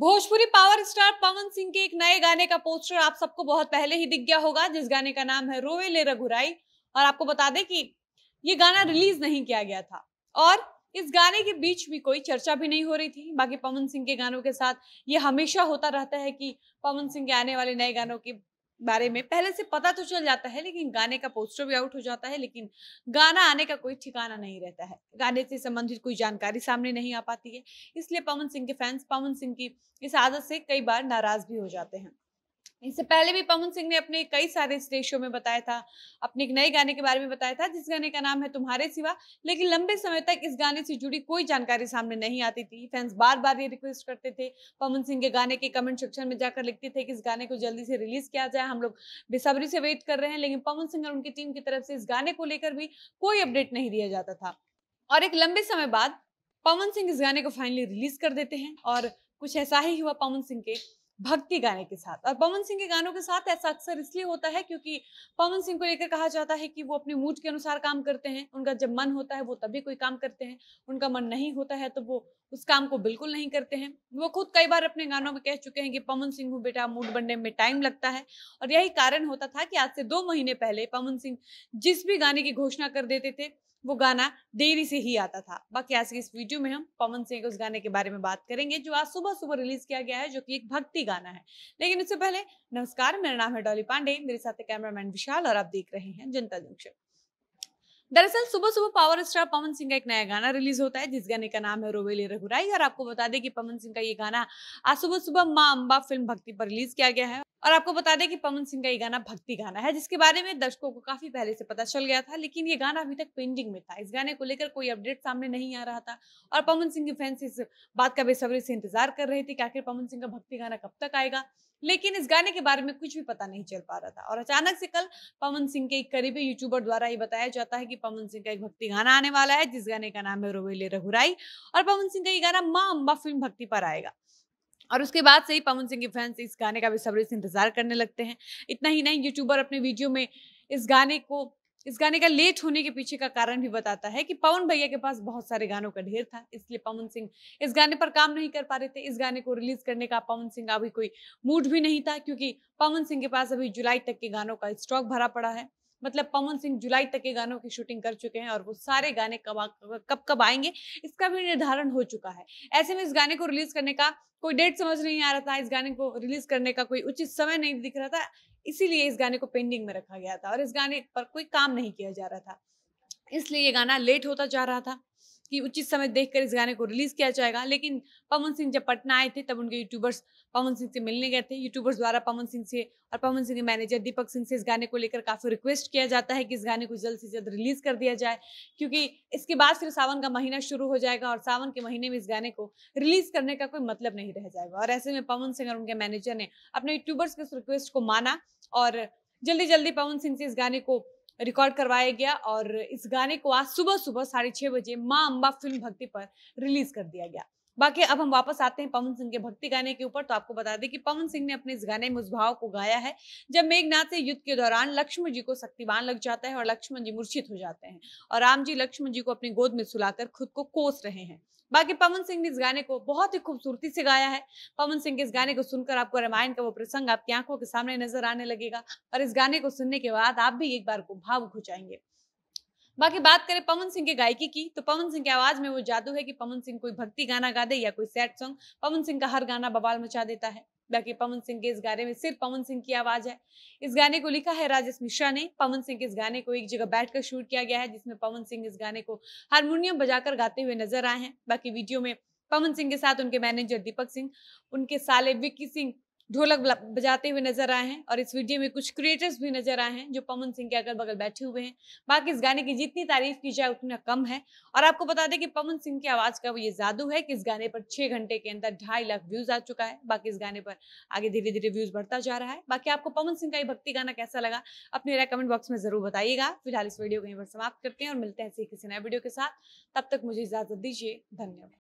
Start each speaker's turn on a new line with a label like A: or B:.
A: Bhojpuri power star Pawan Singh के एक नए गाने का पोस्टर आप सबको बहुत पहले ही दिख गया होगा जिस गाने का नाम है रोवे ले रघुराई और आपको बता दें कि ये गाना रिलीज नहीं किया गया था और इस गाने के बीच भी कोई चर्चा भी नहीं हो रही थी बाकी पवन सिंह के गानों के साथ ये हमेशा होता रहता है कि पवन सिंह के आने वाले नए गानों की बारे में पहले से पता तो चल जाता है लेकिन गाने का पोस्टर भी आउट हो जाता है लेकिन गाना आने का कोई ठिकाना नहीं रहता है गाने से संबंधित कोई जानकारी सामने नहीं आ पाती है इसलिए पवन सिंह के फैंस पवन सिंह की इस आदत से कई बार नाराज भी हो जाते हैं इससे पहले भी पवन सिंह ने अपने कई सारे स्टेज शो में बताया था अपने एक नए गाने के बारे में बताया था जिस गाने का नाम है तुम्हारे सिवा लेकिन लंबे समय तक इस गाने से जुड़ी कोई जानकारी सामने नहीं आती थी फैंस बार बार ये रिक्वेस्ट करते थे पवन सिंह के गाने के कमेंट सेक्शन में जाकर लिखते थे कि इस गाने को जल्दी से रिलीज किया जाए हम लोग बेसब्री से वेट कर रहे हैं लेकिन पवन सिंह और उनकी टीम की तरफ से इस गाने को लेकर भी कोई अपडेट नहीं दिया जाता था और एक लंबे समय बाद पवन सिंह इस गाने को फाइनली रिलीज कर देते हैं और कुछ ऐसा ही हुआ पवन सिंह के भक्ति गाने के साथ और पवन सिंह के गानों के साथ ऐसा अक्सर इसलिए होता है क्योंकि पवन सिंह को लेकर कहा जाता है कि वो अपने मूड के अनुसार काम करते हैं उनका जब मन होता है वो तभी कोई काम करते हैं उनका मन नहीं होता है तो वो उस काम को बिल्कुल नहीं करते हैं वो खुद कई बार अपने गानों में कह चुके हैं कि पवन सिंह हूँ बेटा मूड बनने में टाइम लगता है और यही कारण होता था कि आज से दो महीने पहले पवन सिंह जिस भी गाने की घोषणा कर देते थे वो गाना देरी से ही आता था बाकी आज के इस वीडियो में हम पवन सिंह के उस गाने के बारे में बात करेंगे जो आज सुबह सुबह रिलीज किया गया है जो कि एक भक्ति गाना है लेकिन उससे पहले नमस्कार मेरा नाम है डॉली पांडे मेरे साथ कैमरामैन विशाल और आप देख रहे हैं जनता जंक्शन दरअसल सुबह सुबह पावर स्टार पवन सिंह का एक नया गाना रिलीज होता है जिस गाने का नाम है रोवेली रघुराई और आपको बता दें कि पवन सिंह का ये गाना आज सुबह सुबह माँ अम्बा फिल्म भक्ति पर रिलीज किया गया है और आपको बता दें कि पवन सिंह का ये गाना भक्ति गाना है जिसके बारे में दर्शकों को काफी पहले से पता चल गया था लेकिन ये गाना अभी तक पेंडिंग में था इस गाने को लेकर कोई अपडेट सामने नहीं आ रहा था और पवन सिंह के फैंस इस बात का बेसब्री से इंतजार कर रहे थे कि आखिर पवन सिंह का भक्ति गाना कब तक आएगा लेकिन इस गाने के बारे में कुछ भी पता नहीं चल पा रहा था और अचानक से कल पवन सिंह के एक करीबी यूट्यूबर द्वारा ये बताया जाता है कि पवन सिंह का एक भक्ति गाना आने वाला है जिस गाने का नाम है रोवेले रहुराई और पवन सिंह का ये गाना माँ अम्बा फिल्म भक्ति पर आएगा और उसके बाद से ही पवन सिंह के फैंस इस गाने का बेसब्री से इंतजार करने लगते हैं इतना ही नहीं यूट्यूबर अपने वीडियो में इस गाने को इस गाने का लेट होने के पीछे का कारण भी बताता है कि पवन भैया के पास बहुत सारे गानों का ढेर था इसलिए पवन सिंह इस गाने पर काम नहीं कर पा रहे थे इस गाने को रिलीज करने का पवन सिंह का अभी कोई मूड भी नहीं था क्योंकि पवन सिंह के पास अभी जुलाई तक के गानों का स्टॉक भरा पड़ा है मतलब पवन सिंह जुलाई तक के गानों की शूटिंग कर चुके हैं और वो सारे गाने कब कब कब आएंगे इसका भी निर्धारण हो चुका है ऐसे में इस गाने को रिलीज करने का कोई डेट समझ नहीं आ रहा था इस गाने को रिलीज करने का कोई उचित समय नहीं दिख रहा था इसीलिए इस गाने को पेंडिंग में रखा गया था और इस गाने पर कोई काम नहीं किया जा रहा था इसलिए ये गाना लेट होता जा रहा था कि उचित समय देखकर इस गाने को रिलीज किया जाएगा लेकिन पवन सिंह जब पटना आए थे तब उनके यूट्यूबर्स पवन सिंह से मिलने गए थे यूट्यूबर्स द्वारा पवन सिंह से और पवन सिंह के मैनेजर दीपक सिंह से इस गाने को लेकर काफ़ी रिक्वेस्ट किया जाता है कि इस गाने को जल्द से जल्द रिलीज़ कर दिया जाए क्योंकि इसके बाद फिर सावन का महीना शुरू हो जाएगा और सावन के महीने में इस गाने को रिलीज़ करने का कोई मतलब नहीं रह जाएगा और ऐसे में पवन सिंह और उनके मैनेजर ने अपने यूट्यूबर्स के उस रिक्वेस्ट को माना और जल्दी जल्दी पवन सिंह से इस गाने को रिकॉर्ड करवाया गया और इस गाने को आज सुबह सुबह साढ़े छह बजे माँ अम्बा फिल्म भक्ति पर रिलीज कर दिया गया बाकी अब हम वापस आते हैं पवन सिंह के भक्ति गाने के ऊपर तो आपको बता दें कि पवन सिंह ने अपने इस गाने में उस भाव को गाया है जब मेघनाथ से युद्ध के दौरान लक्ष्मण जी को शक्तिवान लग जाता है और लक्ष्मण जी मूर्छित हो जाते हैं और राम जी लक्ष्मण जी को अपनी गोद में सुलाकर खुद को कोस रहे हैं बाकी पवन सिंह ने इस गाने को बहुत ही खूबसूरती से गाया है पवन सिंह के इस गाने को सुनकर आपको रामायण का वो प्रसंग आपकी आंखों के सामने नजर आने लगेगा और इस गाने को सुनने के बाद आप भी एक बार को भावुक हो जाएंगे बाकी बात करें पवन सिंह के गायकी की तो पवन सिंह की आवाज में वो जादू है कि पवन सिंह कोई भक्ति गाना गा दे या कोई सैड सॉन्ग पवन सिंह का हर गाना बवाल मचा देता है बाकी पवन सिंह के इस गाने में सिर्फ पवन सिंह की आवाज है इस गाने को लिखा है राजेश मिश्रा ने पवन सिंह के इस गाने को एक जगह बैठकर शूट किया गया है जिसमें पवन सिंह इस गाने को हारमोनियम बजाकर गाते हुए नजर आए हैं बाकी वीडियो में पवन सिंह के साथ उनके मैनेजर दीपक सिंह उनके साले विक्की सिंह ढोलक बजाते हुए नजर आए हैं और इस वीडियो में कुछ क्रिएटर्स भी नजर आए हैं जो पवन सिंह के अगल बगल बैठे हुए हैं बाकी इस गाने की जितनी तारीफ की जाए उतना कम है और आपको बता दें कि पवन सिंह की आवाज का वो ये जादू है कि इस गाने पर छह घंटे के अंदर ढाई लाख व्यूज आ चुका है बाकी इस गाने पर आगे धीरे धीरे व्यूज बढ़ता जा रहा है बाकी आपको पवन सिंह का ये भक्ति गाना कैसा लगा अपने कमेंट बॉक्स में जरूर बताइएगा फिलहाल इस वीडियो को यहीं पर समाप्त करते हैं और मिलते हैं किसी नए वीडियो के साथ तब तक मुझे इजाजत दीजिए धन्यवाद